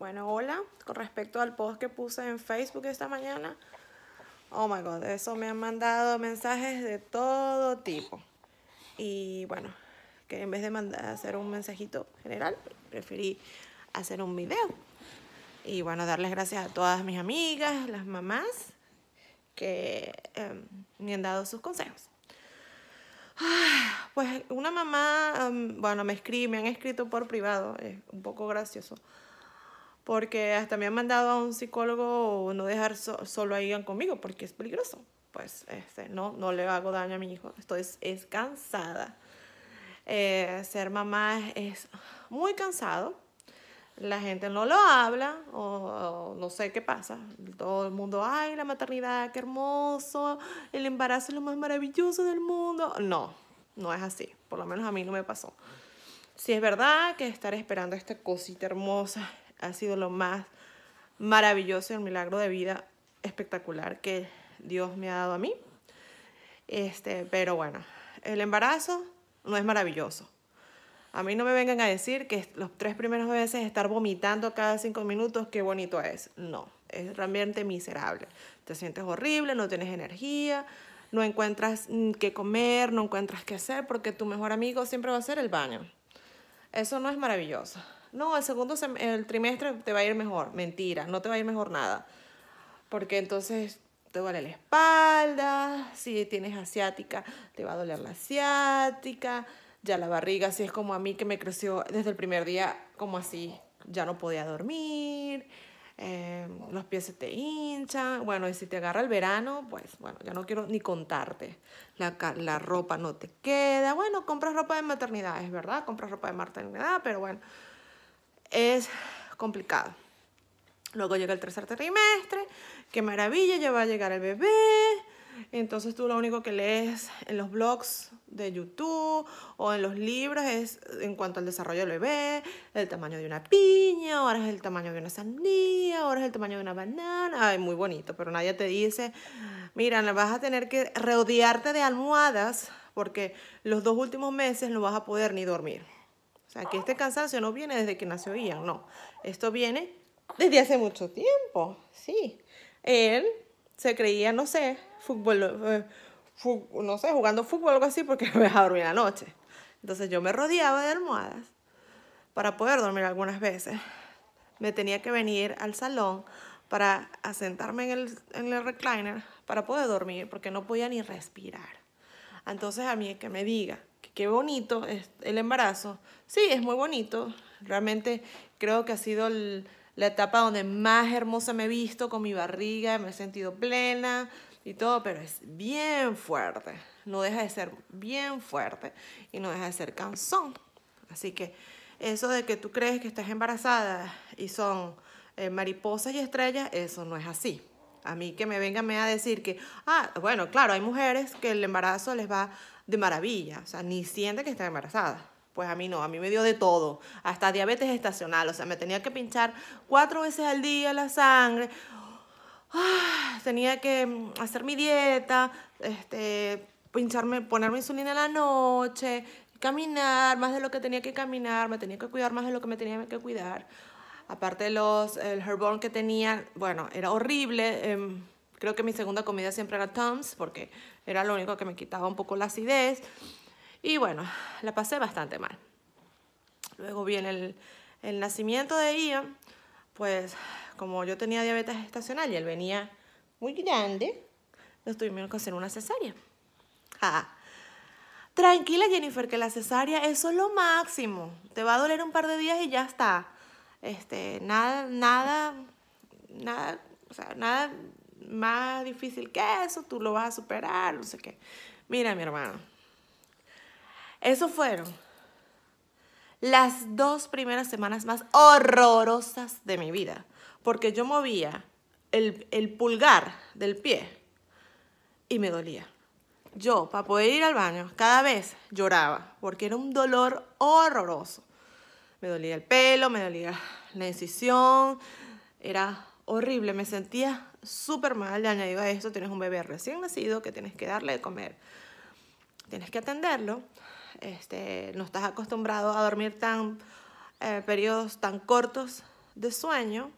Bueno, hola, con respecto al post que puse en Facebook esta mañana, oh my god, eso me han mandado mensajes de todo tipo. Y bueno, que en vez de mandar, hacer un mensajito general, preferí hacer un video. Y bueno, darles gracias a todas mis amigas, las mamás, que em, me han dado sus consejos. Pues una mamá, em, bueno, me, escribe, me han escrito por privado, es un poco gracioso porque hasta me han mandado a un psicólogo no dejar solo solo ahí conmigo porque es peligroso. Pues este, no, no le hago daño a mi hijo, estoy es, cansada. Eh, ser mamá es, muy cansado, la gente no lo habla o, o, no sé qué pasa. Todo el mundo, ay, la maternidad, qué hermoso, el embarazo es lo más maravilloso del mundo. No, no es así, por lo menos a mí no me pasó. Si es verdad que estar esperando esta cosita hermosa ha sido lo más maravilloso y el milagro de vida espectacular que Dios me ha dado a mí. Este, pero bueno, el embarazo no es maravilloso. A mí no me vengan a decir que los tres primeros veces estar vomitando cada cinco minutos, qué bonito es. No, es realmente miserable. Te sientes horrible, no tienes energía, no encuentras qué comer, no encuentras qué hacer, porque tu mejor amigo siempre va a ser el baño. Eso no es maravilloso no, el segundo el trimestre te va a ir mejor. Mentira, no te va a ir mejor nada. Porque entonces te duele la espalda, si tienes asiática, te va a doler la asiática, ya la barriga, si es como a mí que me creció desde el primer día, como así, ya no podía dormir, em, los pies se te hinchan, bueno, y si te agarra el verano, pues bueno, ya no quiero ni contarte, la, la ropa no te queda, bueno, compras ropa de maternidad, es verdad, compras ropa de maternidad, pero bueno es complicado. Luego llega el tercer trimestre, qué maravilla, ya va a llegar el bebé. Entonces tú lo único que lees en los blogs de YouTube o en los libros es en cuanto al desarrollo del bebé, el tamaño de una piña, ahora es el tamaño de una sandía, ahora es el tamaño de una banana. Ay, muy bonito, pero nadie te dice, mira, vas a tener que rodearte de almohadas porque los dos últimos meses no vas a poder ni dormir. O sea, que este cansancio no viene desde que nació Ian, no. Esto viene desde hace mucho tiempo, sí. Él se creía, no sé, fútbol, eh, no sé, jugando fútbol o algo así porque me dejaba dormir la noche. Entonces yo me rodeaba de almohadas para poder dormir algunas veces. Me tenía que venir al salón para asentarme en el, en el recliner para poder dormir porque no podía ni respirar. Entonces a mí que me diga, qué bonito es el embarazo. Sí, es muy bonito. Realmente creo que ha sido la etapa donde más hermosa me he visto con mi barriga, me he sentido plena y todo, pero es bien fuerte. No deja de ser bien fuerte y no deja de ser cansón. Así que eso de que tú crees que estás embarazada y son eh, mariposas y estrellas, eso no es así. A mí que me vengan a decir que, ah, bueno, claro, hay mujeres que el embarazo les va de maravilla, o sea, ni siente que está embarazada. Pues a mí no, a mí me dio de todo, hasta diabetes estacional, o sea, me tenía que pinchar cuatro veces al día la sangre, ah, tenía que mm, hacer mi dieta, este, pincharme, ponerme insulina en la noche, caminar más de lo que tenía que caminar, me tenía que cuidar más de lo que me tenía que cuidar. Aparte los, el herbón que tenía, bueno, era horrible. Em, creo que mi segunda comida siempre era Tums porque era lo único que me quitaba un poco la acidez. Y bueno, la pasé bastante mal. Luego viene el, nacimiento de ella, Pues como yo tenía diabetes estacional y él venía muy grande, nos tuvimos que hacer una cesárea. Tranquila Jennifer, que la cesárea eso es lo máximo. Te va a doler un par de días y ya está. Este, nada, nada, nada, o sea, nada más difícil que eso, tú lo vas a superar, no sé qué. Mira, mi hermano, esos fueron las dos primeras semanas más horrorosas de mi vida, porque yo movía el, el pulgar del pie y me dolía. Yo, para poder ir al baño, cada vez lloraba, porque era un dolor horroroso. Me dolía el pelo, me dolía la incisión, era horrible, me sentía súper mal. Añadido a eso, tienes un bebé recién nacido que tienes que darle de comer, tienes que atenderlo. Este, no estás acostumbrado a dormir tan eh, periodos tan cortos de sueño.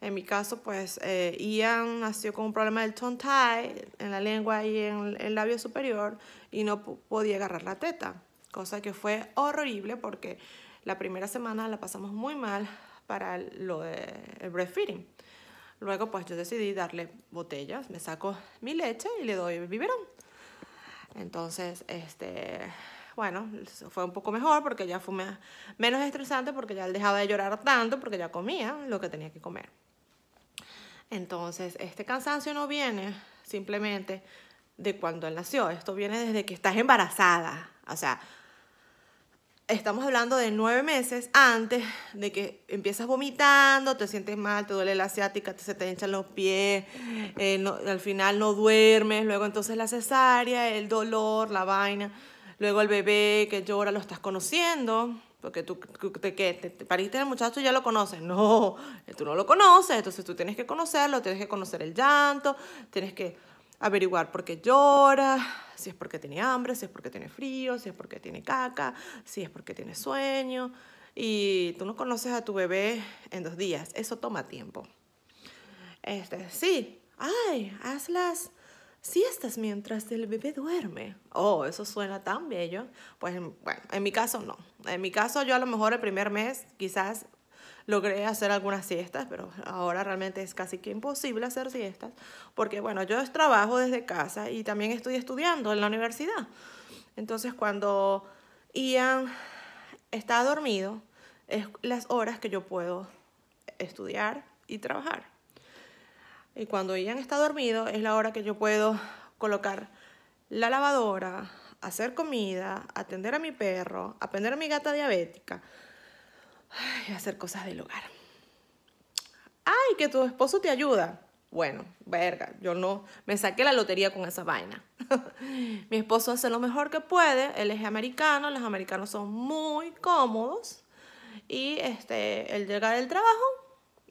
En mi caso, pues eh, Ian nació con un problema del tongue tie en la lengua y en el labio superior y no podía agarrar la teta, cosa que fue horrible porque la primera semana la pasamos muy mal para lo del de breastfeeding. Luego pues yo decidí darle botellas, me saco mi leche y le doy el biberón. Entonces, este, bueno, fue un poco mejor porque ya fue menos estresante porque ya él dejaba de llorar tanto porque ya comía lo que tenía que comer. Entonces, este cansancio no viene simplemente de cuando él nació, esto viene desde que estás embarazada. O sea, estamos hablando de nueve meses antes de que empiezas vomitando, te sientes mal, te duele la asiática, te, se te hinchan los pies, eh, al final no duermes, luego entonces la cesárea, el dolor, la vaina, luego el bebé que llora, lo estás conociendo. Porque tú te, que te, pariste el muchacho y ya lo conoces. No, tú no lo conoces. Entonces tú tienes que conocerlo, tienes que conocer el llanto, tienes que averiguar por qué llora, si es porque tiene hambre, si es porque tiene frío, si es porque tiene caca, si es porque tiene sueño. Y tú no conoces a tu bebé en dos días. Eso toma tiempo. Este, sí, ay, haz las siestas mientras el bebé duerme. Oh, eso suena tan bello. Pues bueno, en mi caso no. En mi caso yo a lo mejor el primer mes quizás logré hacer algunas siestas, pero ahora realmente es casi que imposible hacer siestas, porque bueno, yo trabajo desde casa y también estoy estudiando en la universidad. Entonces cuando Ian está dormido, es las horas que yo puedo estudiar y trabajar. Y cuando Ian está dormido, es la hora que yo puedo colocar la lavadora, hacer comida, atender a mi perro, atender a mi gata diabética, y hacer cosas del hogar. Ay, que tu esposo te ayuda. Bueno, verga, yo no me saqué la lotería con esa vaina. Mi esposo hace lo mejor que puede, él es americano, los americanos son muy cómodos y este, él llega del trabajo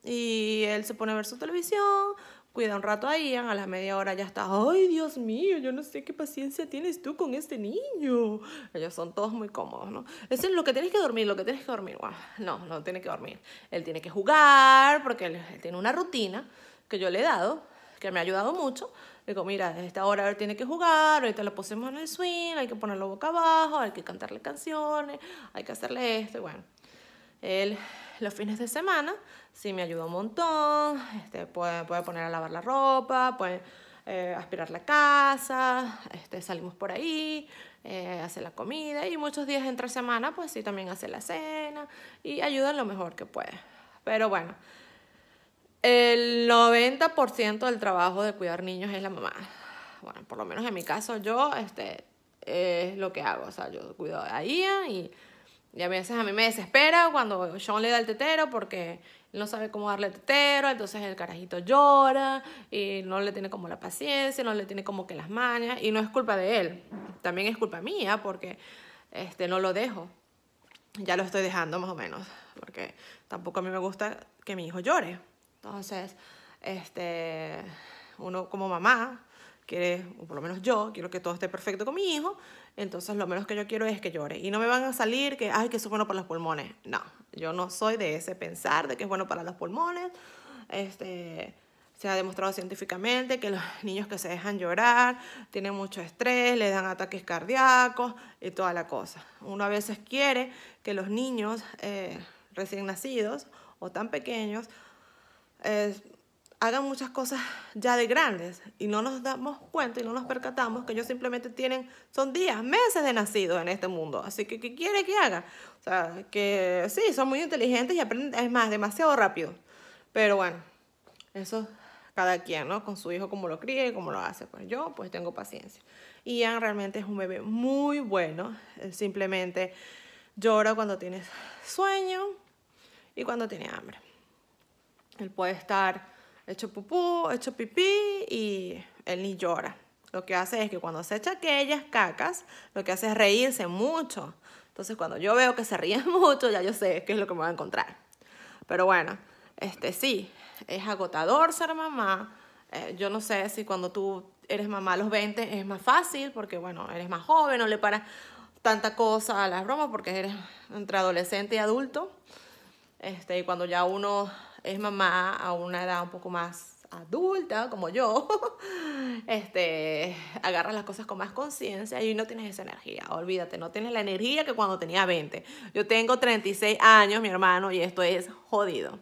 y él se pone a ver su televisión, Cuida un rato a a las media hora ya está, ay Dios mío, yo no sé qué paciencia tienes tú con este niño. Ellos son todos muy cómodos, ¿no? es lo que tienes que dormir, lo que tienes que dormir. no, no tiene que dormir. Él tiene que jugar porque él, tiene una rutina que yo le he dado, que me ha ayudado mucho. Digo, mira, a esta hora tiene que jugar, ahorita lo pusimos en el swing, hay que ponerlo boca abajo, hay que cantarle canciones, hay que hacerle esto, y bueno. Él los fines de semana sí me ayuda un montón. Este, puede, poner a lavar la ropa, puede eh, aspirar la casa, este, salimos por ahí, eh, hace la comida y muchos días entre semana pues sí también hace la cena y ayuda lo mejor que puede. Pero bueno, el 90% del trabajo de cuidar niños es la mamá. Bueno, por lo menos en mi caso yo este, es lo que hago. O sea, yo cuido a ahí y y a veces a mí me desespera cuando Sean le da el tetero porque no sabe cómo darle el tetero, entonces el carajito llora y no le tiene como la paciencia, no le tiene como que las mañas y no es culpa de él, también es culpa mía porque este, no lo dejo. Ya lo estoy dejando más o menos, porque tampoco a mí me gusta que mi hijo llore. Entonces, este, uno como mamá o por lo menos yo, quiero que todo esté perfecto con mi hijo, entonces lo menos que yo quiero es que llore. Y no me van a salir que, ay, que eso es bueno para los pulmones. No, yo no soy de ese pensar de que es bueno para los pulmones. Este, se ha demostrado científicamente que los niños que se dejan llorar tienen mucho estrés, les dan ataques cardíacos y toda la cosa. Uno a veces quiere que los niños eh, recién nacidos o tan pequeños eh, hagan muchas cosas ya de grandes y no nos damos cuenta y no nos percatamos que ellos simplemente tienen, son días, meses de nacido... en este mundo. Así que, ¿qué quiere que haga? O sea, que sí, son muy inteligentes y aprenden, es más, demasiado rápido. Pero bueno, eso cada quien, ¿no? Con su hijo, Cómo lo críe y cómo lo hace. Pues yo, pues tengo paciencia. Ian realmente es un bebé muy bueno. simplemente llora cuando tiene sueño y cuando tiene hambre. Él puede estar hecho pupú, hecho pipí y él ni llora. Lo que hace es que cuando se echa aquellas cacas, lo que hace es reírse mucho. Entonces cuando yo veo que se ríe mucho, ya yo sé qué es lo que me va a encontrar. Pero bueno, este sí, es agotador ser mamá. Eh, yo no sé si cuando tú eres mamá a los 20 es más fácil porque, bueno, eres más joven, no le para tanta cosa a las bromas porque eres entre adolescente y adulto. Este, y cuando ya uno es mamá a una edad un poco más adulta como yo, este, agarras las cosas con más conciencia y no tienes esa energía. Olvídate, no tienes la energía que cuando tenía 20. Yo tengo 36 años, mi hermano, y esto es jodido.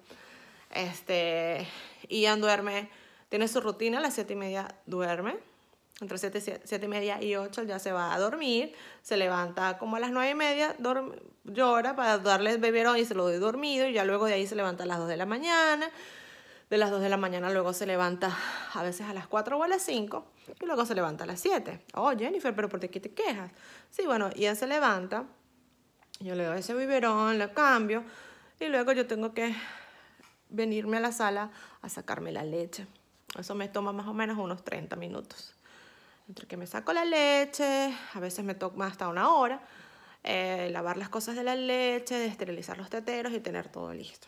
Este, Ian duerme, tiene su rutina, a las 7 y media duerme entre 7, y media y 8 ya se va a dormir, se levanta como a las 9 y media, llora para darle el beberón y se lo doy dormido y ya luego de ahí se levanta a las 2 de la mañana, de las 2 de la mañana luego se levanta a veces a las 4 o a las 5 y luego se levanta a las 7. Oh Jennifer, pero ¿por qué te quejas? Sí, bueno, ya se levanta, yo le doy ese biberón, le cambio y luego yo tengo que venirme a la sala a sacarme la leche. Eso me toma más o menos unos 30 minutos entre que me saco la leche, a veces me toma hasta una hora, eh, lavar las cosas de la leche, esterilizar los teteros y tener todo listo.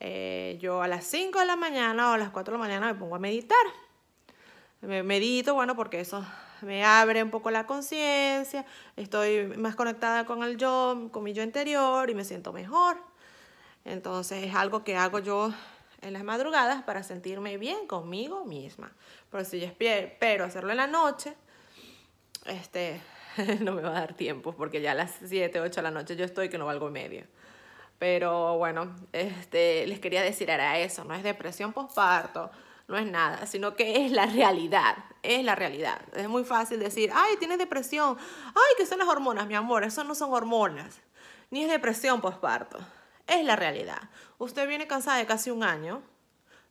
Eh, yo a las 5 de la mañana o a las 4 de la mañana me pongo a meditar. Me medito, bueno, porque eso me abre un poco la conciencia, estoy más conectada con el yo, con mi yo interior y me siento mejor. Entonces es algo que hago yo en las madrugadas para sentirme bien conmigo misma. Pero si yo espero hacerlo en la noche, este, no me va a dar tiempo porque ya a las 7, 8 de la noche yo estoy que no valgo medio. Pero bueno, este, les quería decir era eso, no es depresión postparto, no es nada, sino que es la realidad, es la realidad. Es muy fácil decir, ay, tienes depresión, ay, que son las hormonas, mi amor, eso no son hormonas, ni es depresión postparto. Es la realidad. Usted viene cansada de casi un año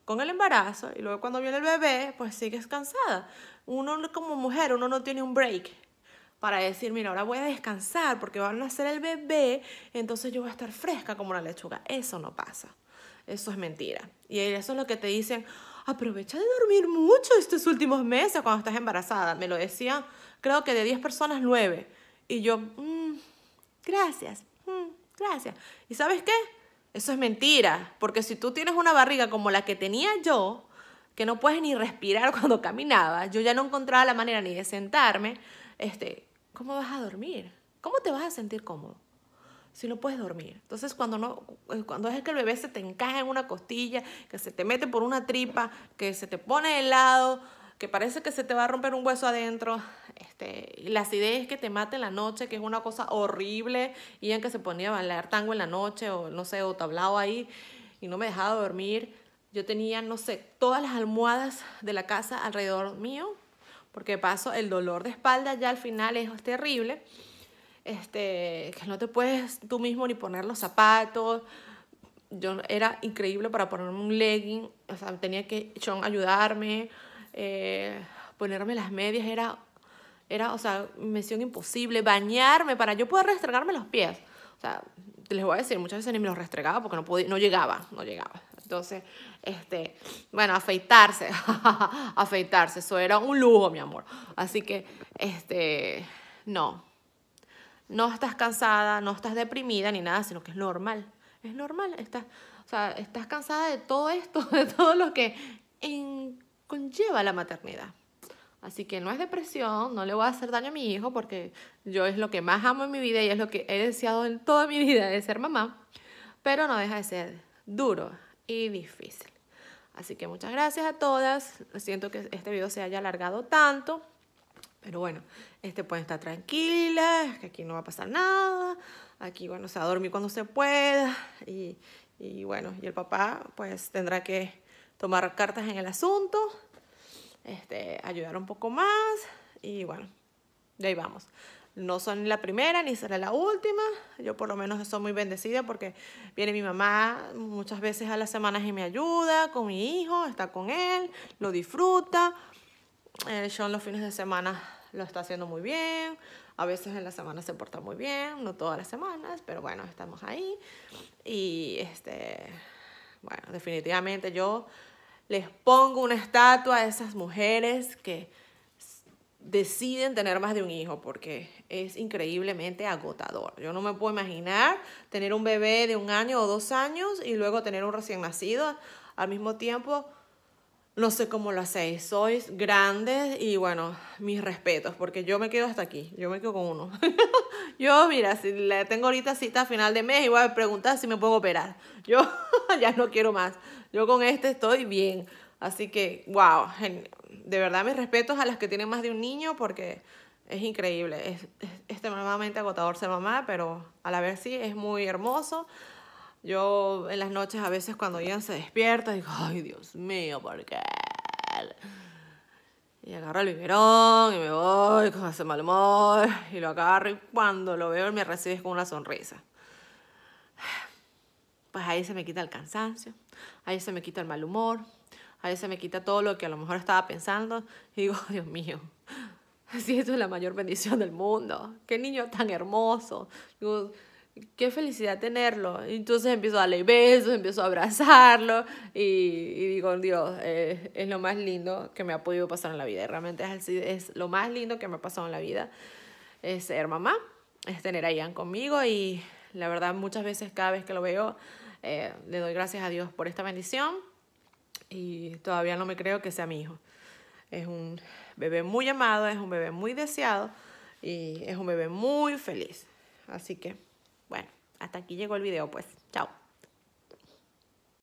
con el embarazo y luego cuando viene el bebé, pues sigues cansada. Uno como mujer, uno no tiene un break para decir, mira, ahora voy a descansar porque va a nacer el bebé, entonces yo voy a estar fresca como una lechuga. Eso no pasa. Eso es mentira. Y eso es lo que te dicen, aprovecha de dormir mucho estos últimos meses cuando estás embarazada. Me lo decían, creo que de 10 personas, 9. Y yo, mm, gracias. Mm gracias. ¿Y sabes qué? Eso es mentira, porque si tú tienes una barriga como la que tenía yo, que no puedes ni respirar cuando caminaba, yo ya no encontraba la manera ni de sentarme, este, ¿cómo vas a dormir? ¿Cómo te vas a sentir cómodo? Si no puedes dormir. Entonces, cuando, no, eh, cuando es que el bebé se te encaja en una costilla, que se te mete por una tripa, que se te pone de lado, que parece que se te va a romper un hueso adentro, este, la que te maten en la noche, que es una cosa horrible, y en que se ponía a bailar tango en la noche, o no sé, o tablado ahí, y no me dejaba dormir. Yo tenía, no sé, todas las almohadas de la casa alrededor mío, porque paso el dolor de espalda ya al final es terrible. Este, que no te puedes tú mismo ni poner los zapatos. Yo era increíble para ponerme un legging, o sea, tenía que John ayudarme. Eh, ponerme las medias era, era, o sea, misión imposible, bañarme para yo poder restregarme los pies. O sea, les voy a decir, muchas veces ni me los restregaba porque no, podía, no llegaba, no llegaba. Entonces, este, bueno, afeitarse, afeitarse, eso era un lujo, mi amor. Así que, este, no, no estás cansada, no estás deprimida ni nada, sino que es normal, es normal, estás, o sea, estás cansada de todo esto, de todo lo que en conlleva la maternidad. Así que no es depresión, no le voy a hacer daño a mi hijo porque yo es lo que más amo en mi vida y es lo que he deseado en toda mi vida de ser mamá, pero no deja de ser duro y difícil. Así que muchas gracias a todas. Siento que este video se haya alargado tanto, pero bueno, este pueden estar tranquilas, que aquí no va a pasar nada. Aquí, bueno, se va a dormir cuando se pueda y bueno, y el papá pues tendrá que tomar cartas en el asunto, este, ayudar un poco más y bueno, de ahí vamos. No son la primera ni será la última. Yo por lo menos soy muy bendecida porque viene mi mamá muchas veces a las semanas y me ayuda con mi hijo, está con él, lo disfruta. Eh, Sean los fines de semana lo está haciendo muy bien. A veces en la semana se porta muy bien, no todas las semanas, pero bueno, estamos ahí. Y este, bueno, definitivamente yo les pongo una estatua a esas mujeres que deciden tener más de un hijo porque es increíblemente agotador. Yo no me puedo imaginar tener un bebé de un año o dos años y luego tener un recién nacido al mismo tiempo. No sé cómo lo hacéis, sois grandes y bueno, mis respetos, porque yo me quedo hasta aquí, yo me quedo con uno. yo, mira, si le tengo ahorita cita a final de mes y voy a preguntar si me puedo operar. Yo ya no quiero más, yo con este estoy bien. Así que, wow, de verdad mis respetos a las que tienen más de un niño porque es increíble. Es, extremadamente agotador ser mamá, pero a la vez sí, es muy hermoso. Yo en las noches a veces cuando Ian se despierta digo, ay Dios mío, ¿por qué? Y agarro el biberón y me voy con ese mal humor y lo agarro y cuando lo veo me recibes con una sonrisa pues ahí se me quita el cansancio, ahí se me quita el mal humor, ahí se me quita todo lo que a lo mejor estaba pensando y digo, Dios mío, si esto es la mayor bendición del mundo, qué niño tan hermoso, qué felicidad tenerlo. entonces empiezo a darle besos, empiezo a abrazarlo y, digo, Dios, eh, es lo más lindo que me ha podido pasar en la vida. realmente es, así, es lo más lindo que me ha pasado en la vida, es ser mamá, es tener a Ian conmigo y la verdad muchas veces cada vez que lo veo eh, le doy gracias a Dios por esta bendición y todavía no me creo que sea mi hijo. Es un bebé muy amado, es un bebé muy deseado y es un bebé muy feliz. Así que, bueno, hasta aquí llegó el video, pues. Chao.